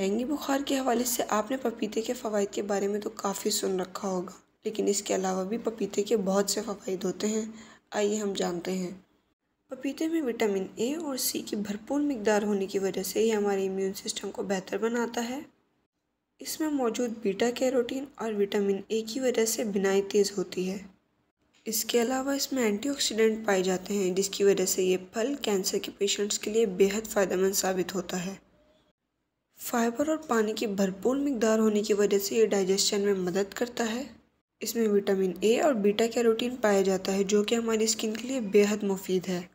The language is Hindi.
डेंगू बुखार के हवाले से आपने पपीते के फ़वाद के बारे में तो काफ़ी सुन रखा होगा लेकिन इसके अलावा भी पपीते के बहुत से फ़वाद होते हैं आइए हम जानते हैं पपीते में विटामिन ए और सी की भरपूर मकदार होने की वजह से ही हमारे इम्यून सिस्टम को बेहतर बनाता है इसमें मौजूद बीटा कैरोटीन और विटामिन ए की वजह से बिनाई तेज़ होती है इसके अलावा इसमें एंटीऑक्सीडेंट पाए जाते हैं जिसकी वजह से ये फल कैंसर के पेशेंट्स के लिए बेहद फ़ायदेमंद साबित होता है फाइबर और पानी की भरपूर मकदार होने की वजह से ये डाइजेशन में मदद करता है इसमें विटामिन ए और बीटा कैरोटीन पाया जाता है जो कि हमारी स्किन के लिए बेहद मुफीद है